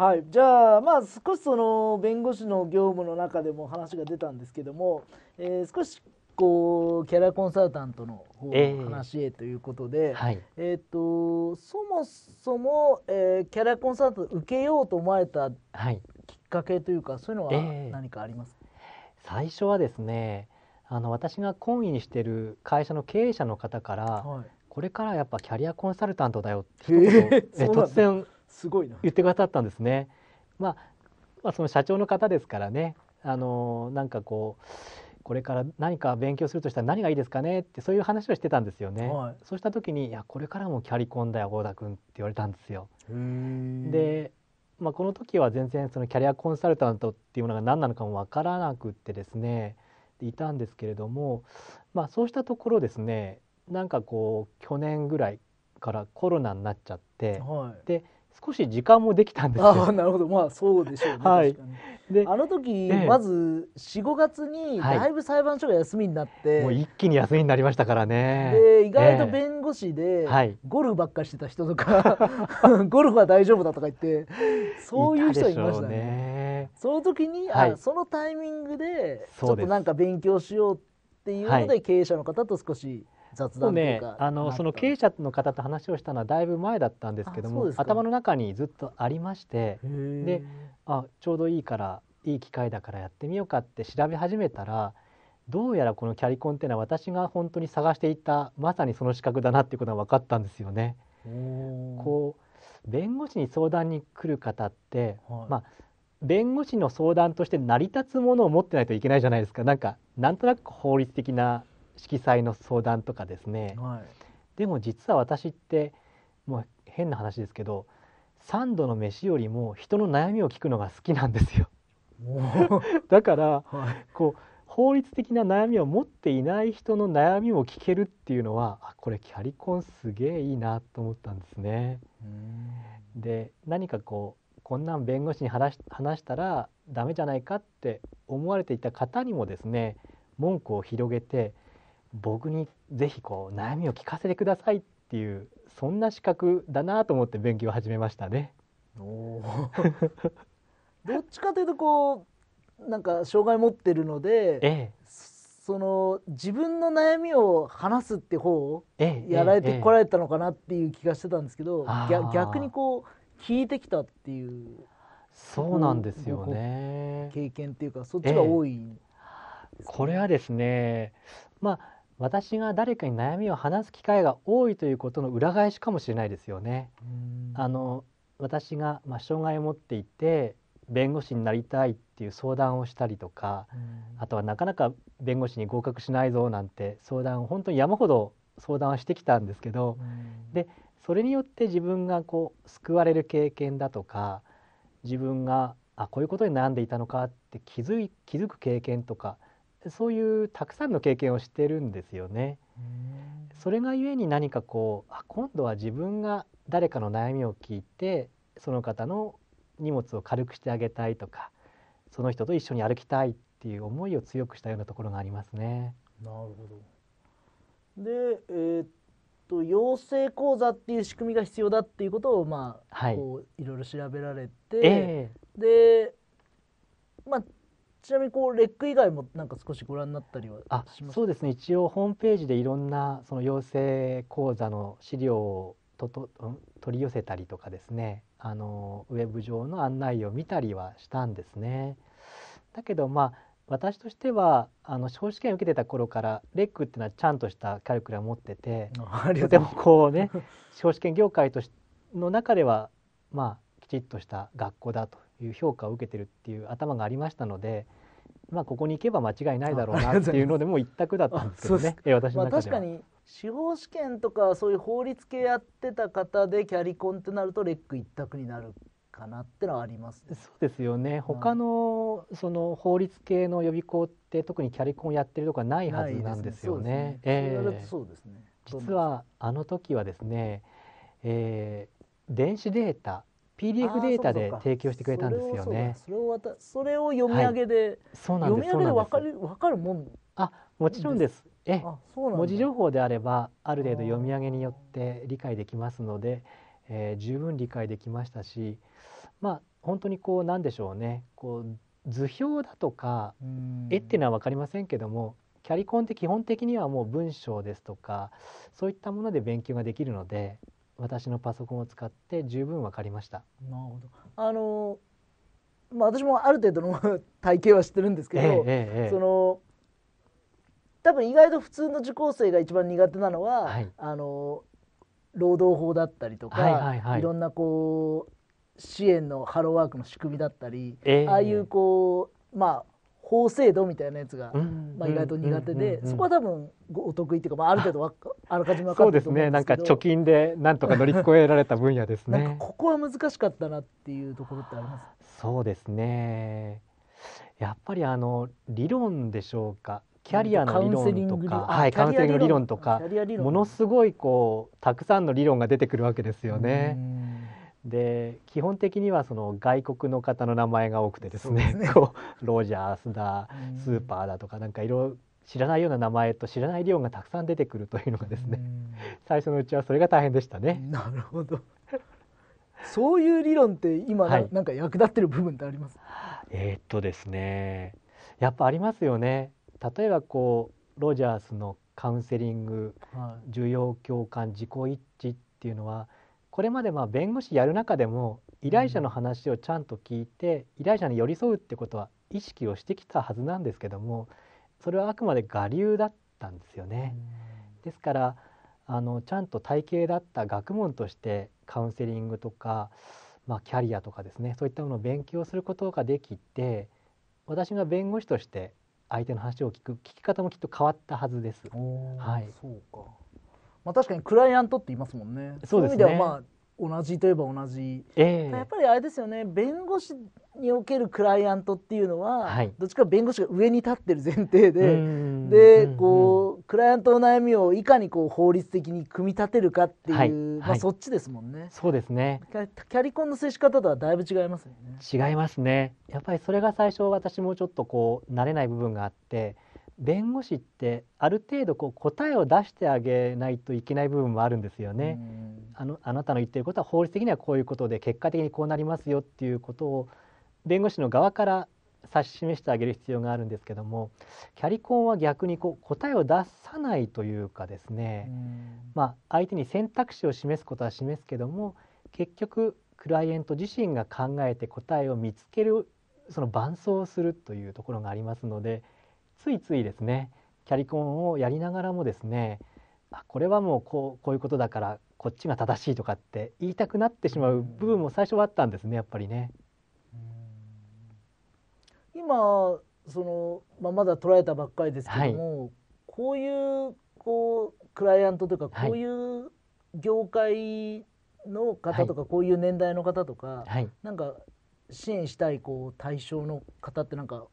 はい、じゃあまあ少しその弁護士の業務の中でも話が出たんですけども、えー、少しこうキャリコンサルタントの話へということで、えーはい、えーとそもそも、えー、キャリアコンサルタント受けようと思われたきっかけというか、はい、そういうのは何かあります、えー、最初はですねあの私が懇意にしている会社の経営者の方から、はい、これからやっぱキャリアコンサルタントだよってえー、突然すごいな言ってくださったんですね。まあ、まあ、その社長の方ですからねあのなんかこうこれから何か勉強するとしたら何がいいですかねってそういう話をしてたんですよね。はい、そうした時に「いやこれからもキャリコンだよ郷田君」って言われたんですよ。で、まあ、この時は全然そのキャリアコンサルタントっていうものが何なのかも分からなくってですねいたんですけれども、まあ、そうしたところですねなんかこう去年ぐらいからコロナになっちゃって、はい、で少し時間もできたんですあなるほどまあそうでしょうね、はい、であの時、まず四五月にだいぶ裁判所が休みになって、はい、もう一気に休みになりましたからねで意外と弁護士で、ゴルフばっかしてた人とか、ゴルフは大丈夫だとか言ってそういう人いましたね、ね、その時に、はい、あそのタイミングでちょっとなんか勉強しようっていうので経営者の方と少し雑談とねあのその経営者の方と話をしたのはだいぶ前だったんですけども頭の中にずっとありましてであちょうどいいからいい機会だからやってみようかって調べ始めたらどうやらこのキャリコンっていうのは私が本当に探していたまさにその資格だなっていうことが分かったんですよね。こう弁護士に相談に来る方って、はい、まあ弁護士の相談として成り立つものを持ってないといけないじゃないですかなんかなんとなく法律的な色彩の相談とかですね、はい、でも実は私ってもう変な話ですけど3度の飯よりも人の悩みを聞くのが好きなんですよ だから、はい、こう法律的な悩みを持っていない人の悩みを聞けるっていうのはあこれキャリコンすげえいいなと思ったんですね。で何かこうこんなん弁護士に話したらダメじゃないかって思われていた方にもですね文句を広げて僕にぜひこう悩みを聞かせてくださいっていうそんな資格だなと思って勉強を始めましたね。お どっちかというとこうなんか障害持ってるので、ええ、その自分の悩みを話すって方をやられてこられたのかなっていう気がしてたんですけど、ええ、逆にこう聞いてきたっていうそうなんですよね経験っていうかそっちが多い、これはですねまあ私が誰かに悩みを話す機会が多いということの裏返しかもしれないですよね。あの私が、まあ、障害を持っていて弁護士になりたいっていう相談をしたりとか、あとはなかなか弁護士に合格しないぞなんて相談を本当に山ほど相談はしてきたんですけど、でそれによって自分がこう救われる経験だとか自分があこういうことに悩んでいたのかって気づ気づく経験とかそういうたくさんの経験をしてるんですよね。それがゆえに何かこうあ今度は自分が誰かの悩みを聞いてその方の荷物を軽くしてあげたいとかその人と一緒に歩きたいっていう思いを強くしたようなところがありますね。なるほどで、えー、っと養成講座っていう仕組みが必要だっていうことをまあ、はい、こういろいろ調べられて、えー、でまあちなみにこうレック以外もなんか少しご覧になったりはあそうですね一応ホームページでいろんなその養成講座の資料をとと、うん、取り寄せたりとかですねあのウェブ上の案内を見たりはしたんですね。だけどまあ私としてはあの司法試験受けてた頃からレックっていうのはちゃんとしたカリクラを持っててでもこうね司法試験業界としの中ではまあきちっとした学校だという評価を受けてるっていう頭がありましたのでまあ、ここに行けば間違いないだろうなっていうのでもう一択だったんですけどね私の中では、まあ、確かに司法試験とかそういう法律系やってた方でキャリコンってなるとレック一択になるかなってのはあります、ね、そうですよね他の、その法律系の予備校って特にキャリコンやってるとかないはずなんですよね。えそうですね,、実はあの時はですね、えー、電子データ PDF データで提供してくれたんですよね。それをそれを読み上げで、はい、そうなんで読み上げでわかるわかるもん。あもちろんです。え文字情報であればある程度読み上げによって理解できますので、えー、十分理解できましたし、まあ本当にこうなんでしょうねこう図表だとか絵っていうのはわかりませんけどもキャリコンって基本的にはもう文章ですとかそういったもので勉強ができるので私のパソコンを使って十分わかりました。なるほどあのまあ、私もある程度の 体型は知ってるんですけど、えええ、その多分意外と普通の受講生が一番苦手なのは、はい、あの労働法だったりとか、はいはいはい、いろんなこう支援のハローワークの仕組みだったり、ああいうこうまあ法制度みたいなやつが、まあ、意外と苦手で、そこは多分お得意っていうか、まあ、ある程度 あらかじめ分かってでそうですねなんか貯金でなんとか乗り越えられた分野ですねここは難しかったなっていうところってありますそうですねやっぱりあの理論でしょうかキャリアの理論とか、はい、カウンセリング理論とかものすごいこうたくさんの理論が出てくるわけですよね。で基本的にはその外国の方の名前が多くてですね、ね、こうロジャースだスーパーだとかなんかいろいろ知らないような名前と知らない量がたくさん出てくるというのがですね最初のうちはそれが大変でしたね。なるほどそういう理論って今、はい、なんか役立ってる部分ってありますえー、っとですねやっぱありますよね。例えばこうロジャースのカウンセリング、はい、需要共感自己一致っていうのはこれまでまあ弁護士やる中でも依頼者の話をちゃんと聞いて、依頼者に寄り添うってことは意識をしてきたはずなんですけどもそれはあくまで我流だったんですよね。ですからあのちゃんと体系だった学問としてカウンセリングとか、まあ、キャリアとかですねそういったものを勉強することができて私が弁護士として相手の話を聞く聞き方もきっと変わったはずです。はい、そうかまあ、確かにクライアントって言いますもんね。そうですね。いう意味ではまあ同じといえば同じ、えー、やっぱりあれですよね弁護士におけるクライアントっていうのは、はい、どっちか弁護士が上に立ってる前提ででこうクライアントの悩みをいかにこう法律的に組み立てるかっていう、はい、まあ、そっちですもんね。そうですねキャリコンの接し方とはだいぶ違いますよね。違いますね。やっぱりそれが最初私もちょっとこう慣れない部分があって。弁護士ってある程度こう答えを出してあげないといけない部分もあるんですよね。あのあなたの言ってることは法律的にはこういうことで結果的にこうなりますよっていうことを弁護士の側から指し示してあげる必要があるんですけどもキャリコンは逆にこう答えを出さないというかですね、まあ、相手に選択肢を示すことは示すけども結局クライエント自身が考えて答えを見つけるその伴走をするというところがありますので。ついついですねキャリコンをやりながらもですねあこれはもうこうこういうことだからこっちが正しいとかって言いたくなってしまう部分も最初はあったんですねやっぱりね。今その、まあ、まだ捉えたばっかりですけども、はい、こういうこうクライアントというかこういう業界の方とか、はい、こういう年代の方とか、はい、なんか支援したいこう対象の方ってなんか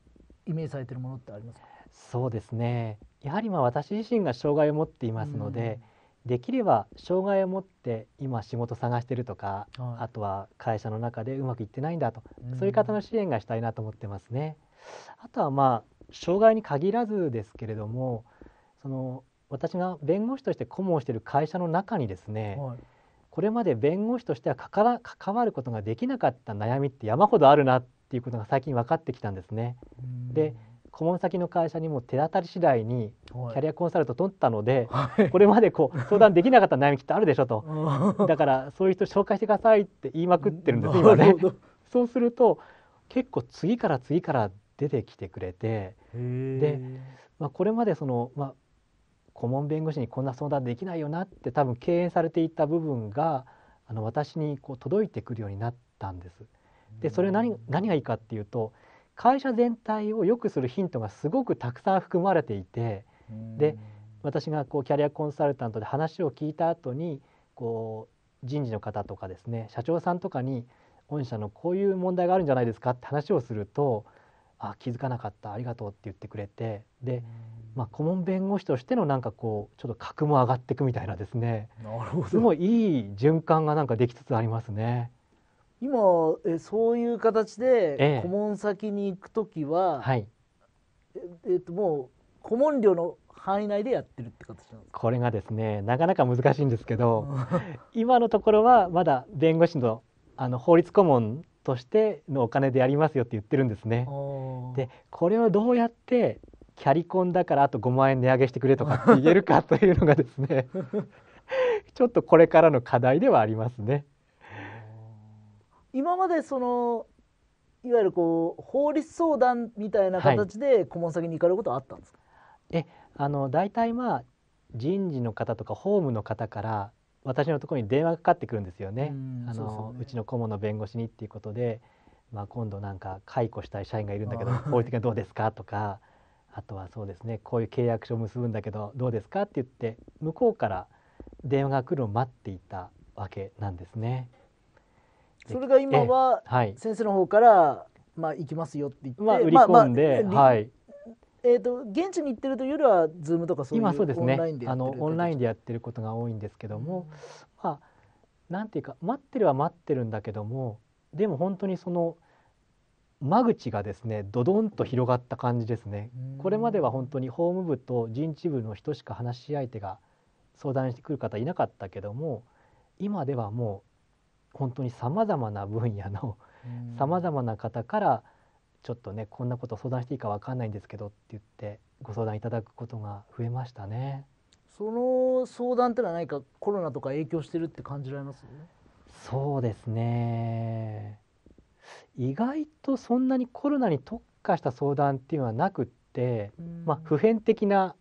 イメージされてるものってありますかそうですねやはりまあ私自身が障害を持っていますので、できれば障害を持って今仕事探してるとか、はいあとは会社の中でうまくいってないんだと、うんそういう方の支援がしたいなと思ってますね。あとはまあ障害に限らずですけれどもその私が弁護士として顧問している会社の中にですね、はいこれまで弁護士としてはかから関わることができなかった悩みって山ほどあるなっていうことが最近分かってきたんですね。うんで顧問先の会社にも手当たり次第にキャリアコンサルト取ったので、はい、これまでこう相談できなかった悩みきっとあるでしょと だからそういう人紹介してくださいって言いまくってるんです今ね。そうすると結構次から次から出てきてくれてで、まあ、これまでその、まあ、顧問弁護士にこんな相談できないよなって多分敬遠されていた部分があの私にこう届いてくるようになったんです。でそれ何何がいいかっていうと会社全体を良くするヒントがすごくたくさん含まれていてで私がこうキャリアコンサルタントで話を聞いた後にこに人事の方とかですね社長さんとかに御社のこういう問題があるんじゃないですかって話をすると「あ気づかなかったありがとう」って言ってくれてで、まあ、顧問弁護士としてのなんかこうちょっと格も上がっていくみたいなですねすごいいい循環がなんかできつつありますね。今えそういう形で顧問先に行く時は、えい、えっと、もう顧問料の範囲内でやってるって形なんですこれがですねなかなか難しいんですけど 今のところはまだ弁護士のあの法律顧問としてのお金でやりますよって言ってるんですね。でこれをどうやってキャリコンだからあと5万円値上げしてくれとかって言えるかというのがですね ちょっとこれからの課題ではありますね。今までそのいわゆるこう法律相談みたいな形で顧問先に行かれることはあったんですか、はい、えあの大体まあ人事の方とか法務の方から私のところに電話がかかってくるんですよね。あの、うちの顧問の弁護士にっていうことで、まあ、今度なんか解雇したい社員がいるんだけど 法律的にどうですかとかあとはそうですねこういう契約書を結ぶんだけどどうですかって言って向こうから電話が来るのを待っていたわけなんですね。それが今は先生の方から、まあ行きますよって言って、まあ、売り込んで、まあまあ、はいえーと、現地に行ってるというよりは Zoom とかそういう今そうですねあのオンラインでやってることが多いんですけども、うん、まあなんていうか待ってるは待ってるんだけどもでも本当にその間口がですねドドンと広がった感じですね、うん、これまでは本当に法務部と人事部の人しか話し相手が相談してくる方いなかったけども今ではもう本当にさまざまな分野のさまざまな方からちょっとねこんなこと相談していいか分かんないんですけどって言ってご相談いただくことが増えましたね。その相談ってのは何かコロナとか影響してるって感じられます、ね、そうですね意外とそんなにコロナに特化した相談っていうのはなくって、まあ、普遍的な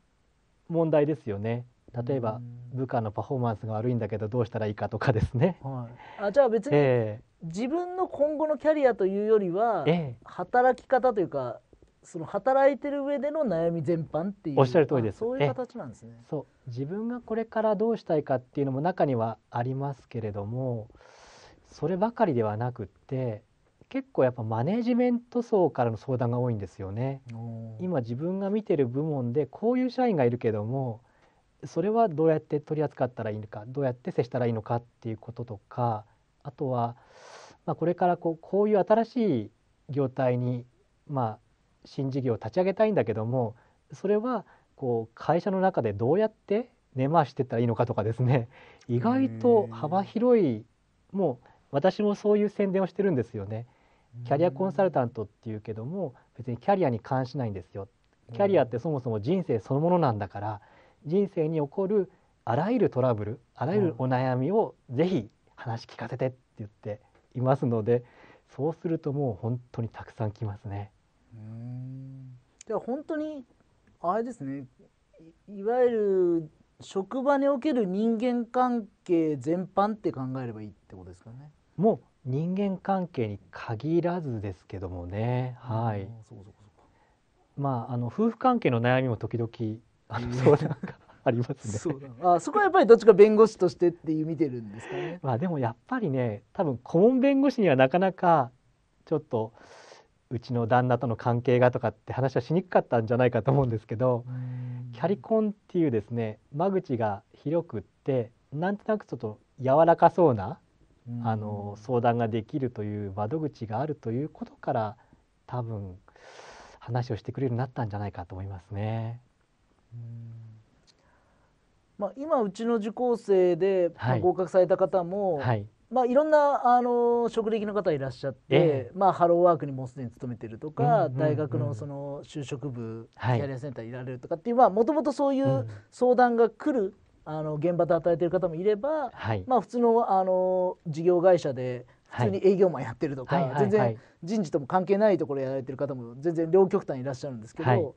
問題ですよね。例えば部下のパフォーマンスが悪いんだけどどうしたらいいかとかですね。はい、あじゃあ別に、えー、自分の今後のキャリアというよりは、えー、働き方というかその働いてる上での悩み全般っていうおっしゃる通りですそういう形なんですね。そう自分がこれからどうしたいかっていうのも中にはありますけれどもそればかりではなくって結構やっぱマネジメント層からの相談が多いんですよね。今自分が見てる部門でこういう社員がいるけどもそれはどうやって取り扱ったらいいのかどうやって接したらいいのかっていうこととかあとは、まあ、これからこうこういう新しい業態に、まあ、新事業を立ち上げたいんだけどもそれはこう会社の中でどうやって根回してったらいいのかとかですね意外と幅広いもう私もそういう宣伝をしてるんですよね。キャリアコンサルタントっていうけども別にキャリアに関しないんですよ。キャリアってそもそも人生そのものなんだから、人生に起こるあらゆるトラブルあらゆるお悩みをぜひ話聞かせてって言っていますのでそうするともう本当にたくさん来ますね。うんでは本当にあれですねいわゆる職場における人間関係全般って考えればいいってことですかね。もう人間関係に限らずですけどもね、はい。まああの夫婦関係の悩みも時々あの相談がありますね。そあそこはやっぱりどっちか弁護士としてっていう見てるんですかね。まあでもやっぱりね多分顧問弁護士にはなかなかちょっとうちの旦那との関係がとかって話はしにくかったんじゃないかと思うんですけどキャリコンっていうですね間口が広くってなんとなくちょっと柔らかそうなあの相談ができるという窓口があるということから多分話をしてくれるようになったんじゃないかと思いますね。まあ、今うちの受講生で、合格された方も、はい、まあ、いろんなあの職歴の方いらっしゃって、えー、まあ、ハローワークにもうすでに勤めてるとか、うんうんうん、大学のその就職部、キャリアセンターにいられるとかっていうもともとそういう相談が来る、うん、あの現場で与えてる方もいれば、まあ、普通のあの事業会社で普通に営業マンやってるとか、全然人事とも関係ないところやられてる方も全然両極端いらっしゃるんですけど。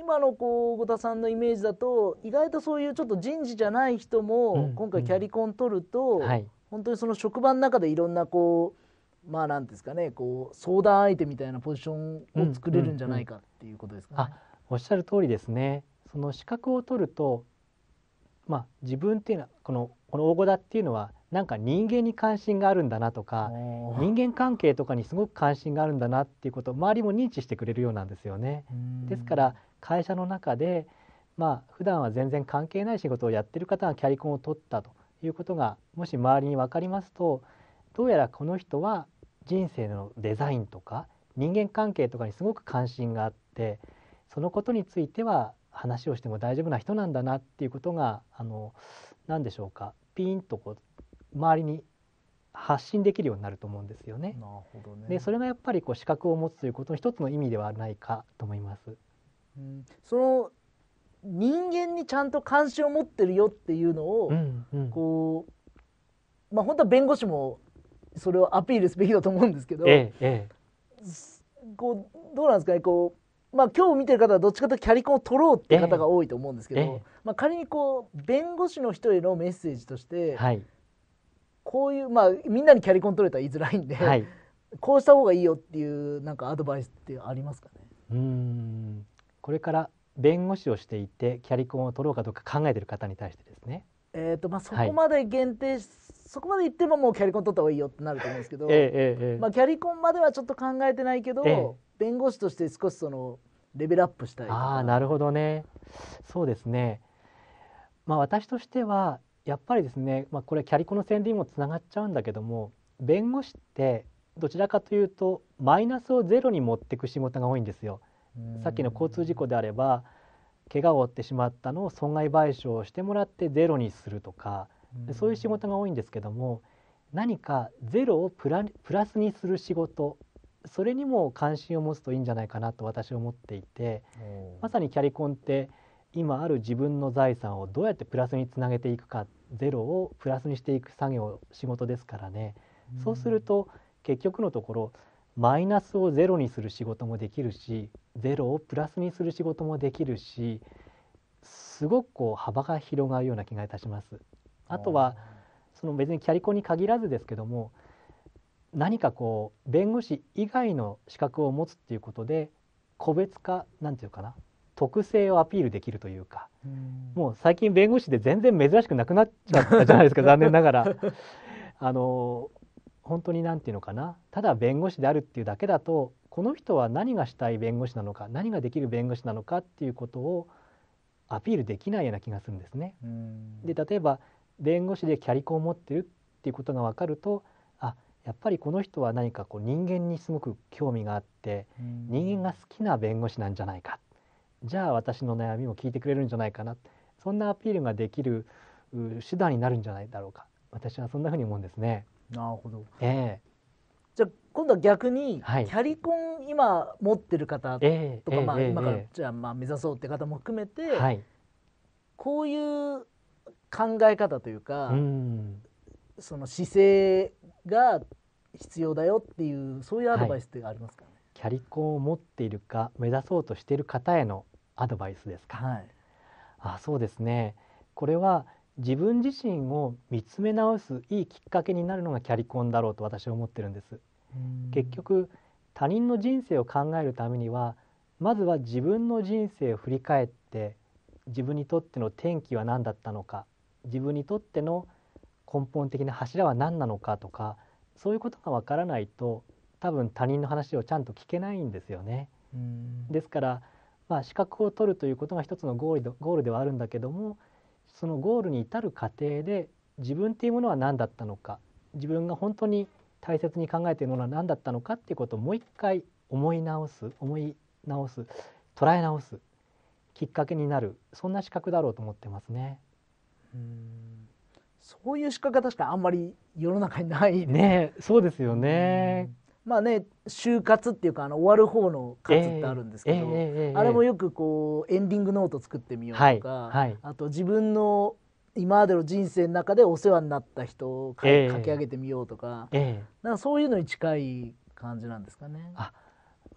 今のこう小田さんのイメージだと意外とそういうちょっと人事じゃない人も今回キャリコン取ると、本当にその職場の中でいろんなこうまあ何ですかねこう相談相手みたいなポジションを作れるんじゃないかっていうことですかね。うんうんうん、おっしゃる通りですねその資格を取ると、まあ、自分っていうのはこのこの大語だっていうのはなんか人間に関心があるんだなとか人間関係とかにすごく関心があるんだなっていうことを周りも認知してくれるようなんですよね。ですから会社の中でまあ普段は全然関係ない仕事をやってる方がキャリコンを取ったということがもし周りに分かりますとどうやらこの人は人生のデザインとか人間関係とかにすごく関心があってそのことについては話をしても大丈夫な人なんだなっていうことがあの何でしょうかピンとこう周りに発信できるようになると思うんですよね。なるほどねでそれがやっぱりこう資格を持つということの一つの意味ではないかと思います。うん、その人間にちゃんと関心を持ってるよっていうのを、うんうん、こうまあ本当は弁護士もそれをアピールすべきだと思うんですけど、ええ、こうどうなんですかねこう、まあ、今日見てる方はどっちかというとキャリコンを取ろうって方が多いと思うんですけど、ええ、まあ、仮にこう弁護士の人へのメッセージとして、はい、こういうまあみんなにキャリコン取れたら言いづらいんで、はい、こうした方がいいよっていうなんかアドバイスってありますかねうんこれから弁護士をしていてキャリコンを取ろうかどうか考えてる方に対してですね。えーとまあ、そこまで限定、はい、そこまで言ってももうキャリコン取った方がいいよってなると思うんですけど、えええ、まあ、キャリコンまではちょっと考えてないけど、弁護士として少しそのレベルアップしたいあなるほどねそうですね、まあ、私としてはやっぱりですね、まあ、これキャリコの戦利にもつながっちゃうんだけども弁護士ってどちらかというとマイナスをゼロに持っていく仕事が多いんですよ。さっきの交通事故であれば怪我を負ってしまったのを損害賠償をしてもらってゼロにするとかそういう仕事が多いんですけども何かゼロをプラプラスにする仕事それにも関心を持つといいんじゃないかなと私は思っていてまさにキャリコンって今ある自分の財産をどうやってプラスにつなげていくかゼロをプラスにしていく作業仕事ですからね、うん、そうすると結局のところマイナスをゼロにする仕事もできるしゼロをプラスにする仕事もできるしすごくこう幅が広がるような気がいたします。あとはその別にキャリコンに限らずですけども何かこう弁護士以外の資格を持つっていうことで個別化なんていうかな特性をアピールできるというか、もう最近弁護士で全然珍しくなくなっちゃったじゃないですか 残念ながら。あの本当に何て言うのかなただ弁護士であるっていうだけだとこの人は何がしたい弁護士なのか何ができる弁護士なのかっていうことをアピールできないような気がするんですね。で例えば弁護士でキャリコンを持ってるっていうことが分かるとあやっぱりこの人は何かこう人間にすごく興味があって人間が好きな弁護士なんじゃないかじゃあ私の悩みも聞いてくれるんじゃないかなそんなアピールができる手段になるんじゃないだろうか私はそんなふうに思うんですね。なるほど、えー、じゃ今度は逆に、はい、キャリコン今持ってる方とか、えー、まあ、えー、今から、じゃあまあ目指そうって方も含めて、はい、こういう考え方というか、うん、その姿勢が必要だよっていうそういうアドバイスってありますか、ねはい、キャリコンを持っているか目指そうとしている方へのアドバイスですか、はい、あそうですねこれは自分自身を見つめ直すいいきっかけになるのがキャリコンだろうと私は思ってるんです結局他人の人生を考えるためにはまずは自分の人生を振り返って自分にとっての転機は何だったのか自分にとっての根本的な柱は何なのかとかそういうことがわからないと多分他人の話をちゃんと聞けないんですよね。ですからまあ、資格を取るということが一つのゴールではあるんだけどもそのゴールに至る過程で自分っていうものは何だったのか自分が本当に大切に考えているものは何だったのかっていうことをもう一回思い直す思い直す捉え直すきっかけになるそんな資格だろうと思ってますね。うんそういう資格が確かあんまり世の中にないねそうですよね。まあね就活っていうかあの終わる方の数ってあるんですけど、えーえー、あれもよくこうエンディングノート作ってみようとか、はいはい、あと自分の今までの人生の中でお世話になった人を書,、き上げてみようとか,、えー、なんかそういうのに近い感じなんですかね。あ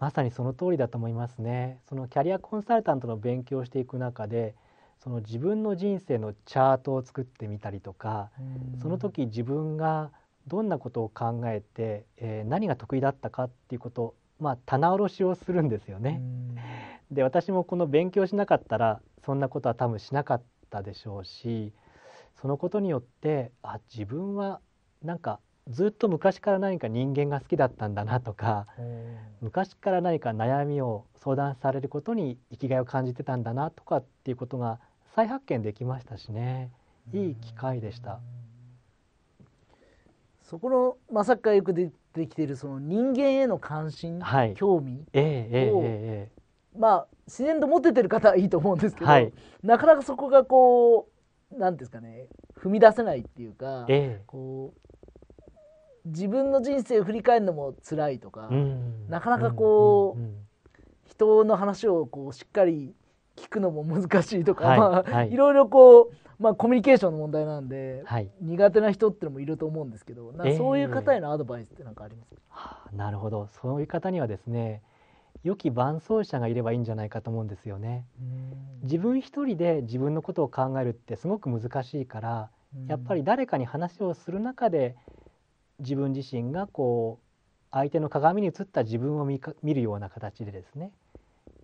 まさにその通りだと思いますね。そのキャリアコンサルタントの勉強していく中でその自分の人生のチャートを作ってみたりとかその時自分がどんなことを考えて、えー、何が得意だったかっていうことまあ棚卸しをするんですよね。で私もこの勉強しなかったらそんなことは多分しなかったでしょうしそのことによってあ自分はなんかずっと昔から何か人間が好きだったんだなとか昔から何か悩みを相談されることに生きがいを感じてたんだなとかっていうことが再発見できましたしねいい機会でした。そこの、まさかよく出てきているその人間への関心、はい、興味を、えええまあ自然と持ててる方はいいと思うんですけど、はい、なかなかそこがこう何ですかね踏み出せないっていうか、えこう自分の人生を振り返るのも辛いとか、うん、なかなかこう、うんうんうん、人の話をこうしっかり聞くのも難しいとか、はいまあはい、いろいろこう。まあ、コミュニケーションの問題なんで、はい、苦手な人ってのもいると思うんですけどそういう方へのアドバイスって何かありますか、えーはあ、なるほどそういう方にはですね良き伴走者がいればいいんじゃないかと思うんですよね。自分一人で自分のことを考えるってすごく難しいからやっぱり誰かに話をする中で自分自身がこう相手の鏡に映った自分を見るような形でですね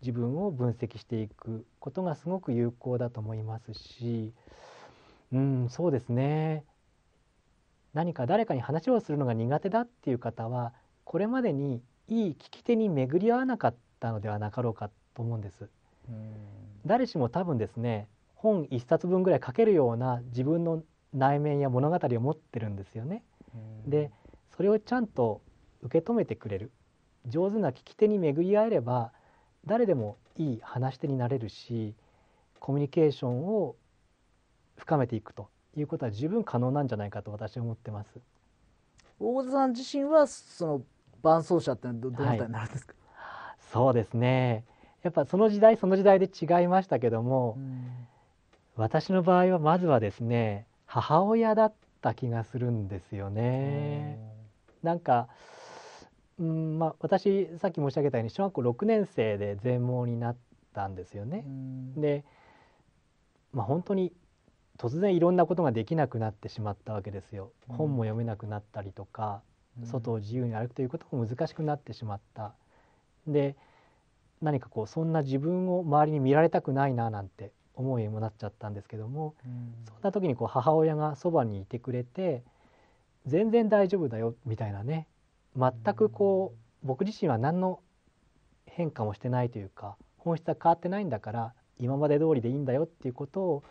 自分を分析していくことがすごく有効だと思いますしうんそうですね何か誰かに話をするのが苦手だっていう方はこれまでにいい聞き手に巡り合わなかったのではなかろうかと思うんです。誰しも多分ですね本一冊分ぐらい書けるような自分の内面や物語を持ってるんですよね。でそれをちゃんと受け止めてくれる上手な聞き手に巡り合えれば誰でもいい話し手になれるしコミュニケーションを深めていくということは十分可能なんじゃないかと私は思ってます。大津さん自身はその伴奏者ってどどなたになるんですか、はい、そうですねやっぱその時代その時代で違いましたけども、うん、私の場合はまずはですね母親だった気がするんですよね。なんかうんまあ、私さっき申し上げたように小学校6年生で全盲になったんですよね。で、まあ、本当に突然いろんなことができなくなってしまったわけですよ。本も読めなくなったりとか、外を自由に歩くということも難しくなってしまった。で何かこうそんな自分を周りに見られたくないななんて思いもなっちゃったんですけども、そんな時にこう母親がそばにいてくれて全然大丈夫だよみたいなね全くこう僕自身は何の変化もしてないというか本質は変わってないんだから今まで通りでいいんだよっていうことを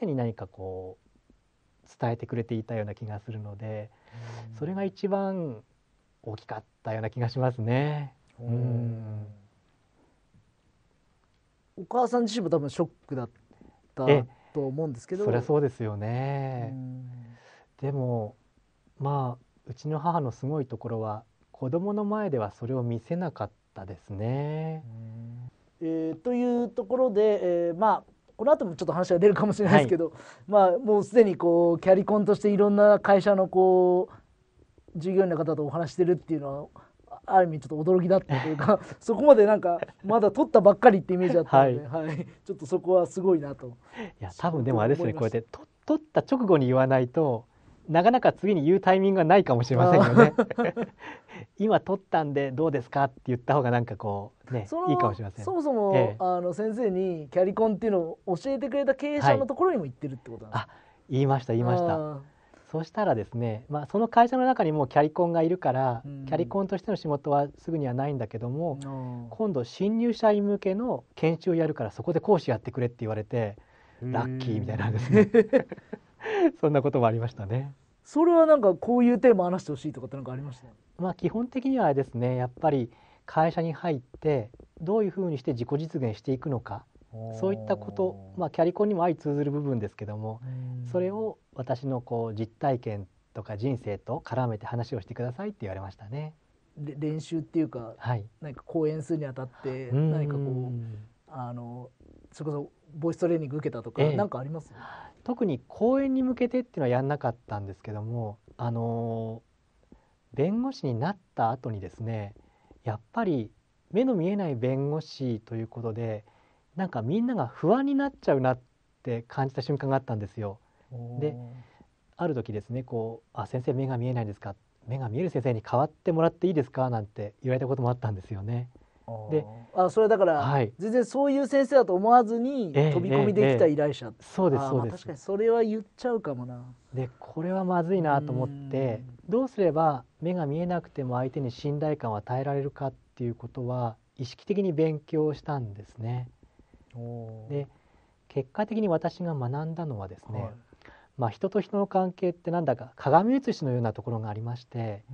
常に何かこう伝えてくれていたような気がするので、それが一番大きかったような気がしますね。お母さん自身も多分ショックだったと思うんですけどそりゃそうですよね。でもまあうちの母のすごいところは子供の前ではそれを見せなかったですね。えー、というところで、えー、まあこの後もちょっと話が出るかもしれないですけど、はい、まあもうすでにこうキャリコンとしていろんな会社のこう従業員の方とお話してるっていうのはある意味ちょっと驚きだったというか そこまでなんかまだ取ったばっかりってイメージだったので、はい、はい、ちょっとそこはすごいなといや多分でもあれですねこうやって取った直後に言わないとなかなか次に言うタイミングがないかもしれませんよね。今取ったんでどうですかって言った方がなんかこうねいいかもしれません。そもそも、ええ、あの先生にキャリコンっていうのを教えてくれた経営者のところにも行ってるってことなんはい、あ言いました言いました。そしたらですね、まあ、その会社の中にもキャリコンがいるから、うん、キャリコンとしての仕事はすぐにはないんだけども、うん、今度新入社員向けの研修をやるからそこで講師やってくれって言われてラッキーみたいなんですね。そんなこともありましたね。それはなんかこういうテーマ話してほしいとかってなんかありました、ね、まあ基本的にはですねやっぱり会社に入ってどういうふうにして自己実現していくのかそういったこと、まあ、キャリコンにも相通ずる部分ですけどもそれを私のこう実体験とか人生と絡めて話をしてくださいって言われましたね。練習っていうか、はい、何か講演するにあたって何かこうあのそれこそボイストレーニング受けたとか、ええ、かあります特に講演に向けてっていうのはやんなかったんですけどもあの弁護士になった後にですねやっぱり目の見えない弁護士ということでなんかみんなが不安になっちゃうなって感じた瞬間があったんですよ。である時ですねこう「あ先生目が見えないですか目が見える先生に代わってもらっていいですか?」なんて言われたこともあったんですよね。であそれだから、はい、全然そういう先生だと思わずに飛び込みできた依頼者、えーえー、そうですそうです、まあ、確かにそれは言っちゃうかもなでこれはまずいなと思ってどうすれば目が見えなくても相手に信頼感を与えられるかっていうことは意識的に勉強したんですねで結果的に私が学んだのはですね、はい、まあ、人と人の関係ってなんだか鏡写しのようなところがありまして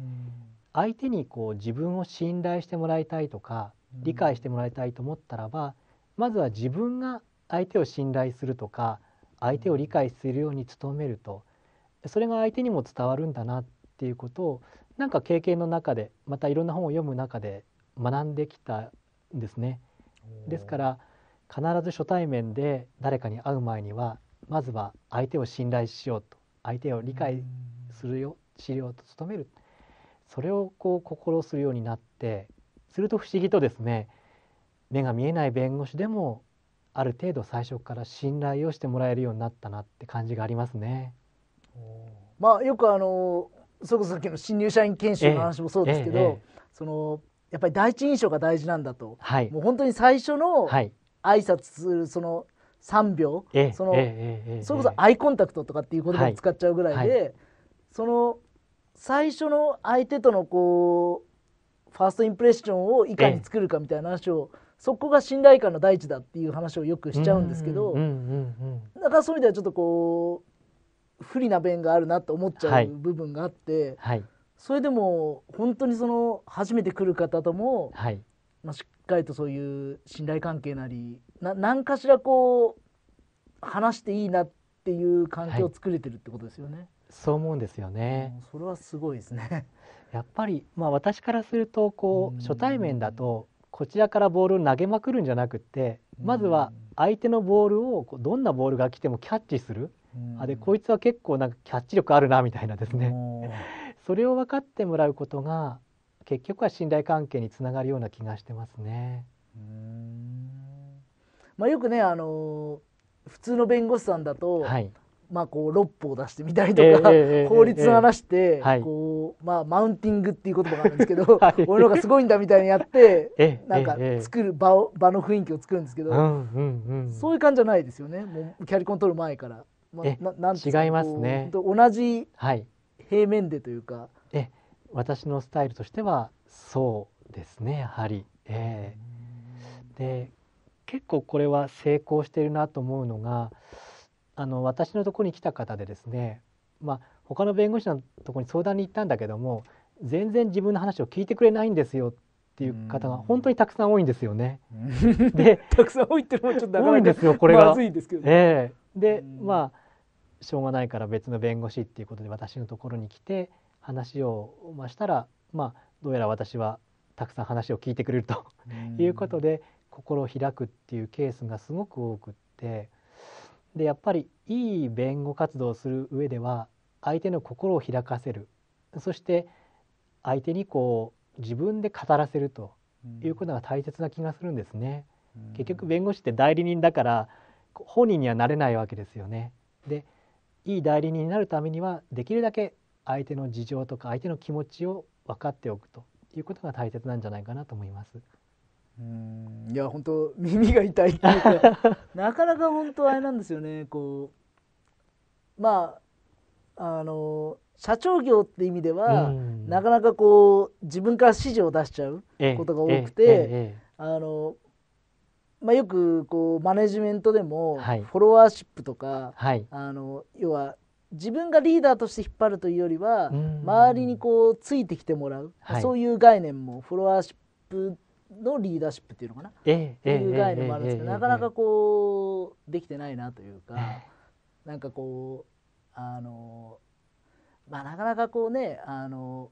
相手にこう自分を信頼してもらいたいとか理解してもらいたいと思ったらば、まずは自分が相手を信頼するとか相手を理解するように努めるとそれが相手にも伝わるんだなっていうことをなんか経験の中でまたいろんな本を読む中で学んできたんですね。ですから必ず初対面で誰かに会う前にはまずは相手を信頼しようと相手を理解するよしようと努めるそれをこう心するようになってすると不思議とですね目が見えない弁護士でもある程度最初から信頼をしてもらえるようになったなって感じがありますね。まあ、よくあのそこそきの新入社員研修の話もそうですけど、えええ、そのやっぱり第一印象が大事なんだと、はい、もう本当に最初の挨拶するその3秒、はい、その、それこそアイコンタクトとかっていう言葉を使っちゃうぐらいで、はい、その最初の相手とのこうファーストインプレッションをいかに作るかみたいな話を、そこが信頼感の第一だっていう話をよくしちゃうんですけど、だからそういう意味ではちょっとこう不利な弁があるなと思っちゃう部分があって、はいそれでも本当にその初めて来る方とも、はい、まあ、しっかりとそういう信頼関係なりな何かしらこう話していいなっていう環境を作れてるってことですよね。そう思うんですよね、それはすごいですねやっぱり、まあ、私からするとこう初対面だとこちらからボールを投げまくるんじゃなくてまずは相手のボールをどんなボールが来てもキャッチする、あでこいつは結構なんかキャッチ力あるなみたいなですね それを分かってもらうことが結局は信頼関係につながるような気がしてますね。まあ、よくねあの普通の弁護士さんだと、はい、まあ、こう六歩を出してみたりとか、法律の話して、こうまあ、マウンティングっていう言葉があるんですけど、俺の方がすごいんだみたいにやって、なんか作る場を場の雰囲気を作るんですけど、そういう感じじゃないですよねもうキャリコン取る前から。まあ、ななん違いますね同じ平面でというか、え私のスタイルとしてはそうですねやはり。えー、で結構これは成功してるなと思うのが。あの私のところに来た方でですね、まあ、他の弁護士のところに相談に行ったんだけども全然自分の話を聞いてくれないんですよっていう方が本当にたくさん多いんですよね。で たくさん多いってのもちょっと多いんですよこれが。まずいですけど、ね、えー、でまあしょうがないから別の弁護士っていうことで私のところに来て話を、まあ、したら、まあ、どうやら私はたくさん話を聞いてくれるということで心を開くっていうケースがすごく多くって。でやっぱりいい弁護活動をする上では相手の心を開かせるそして相手にこう自分で語らせるということが大切な気がするんですね。うん、結局弁護士って代理人だから本人にはなれないわけですよね。でいい代理人になるためにはできるだけ相手の事情とか相手の気持ちを分かっておくということが大切なんじゃないかなと思います。うんいや本当耳が痛いっていうか なかなか本当あれなんですよねこうまああの社長業って意味では、うん、なかなかこう自分から指示を出しちゃうことが多くて、あのまあ、よくこうマネジメントでも、はい、フォロワーシップとか、はい、あの要は自分がリーダーとして引っ張るというよりは、うん、周りにこうついてきてもらう、はい、そういう概念もフォロワーシップのリーダーシップっていうのかな、いう概念もあるんですけど、なかなかこうできてないなというか、なんかこうあのまあなかなかこうねあの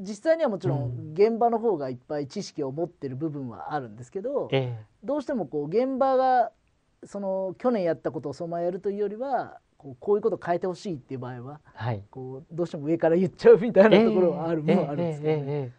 実際にはもちろん現場の方がいっぱい知識を持ってる部分はあるんですけど、どうしてもこう現場がその去年やったことをそのままやるというよりはこうこういうこと変えてほしいっていう場合は、はい、こうどうしても上から言っちゃうみたいなところはあるもはあるんですけどね。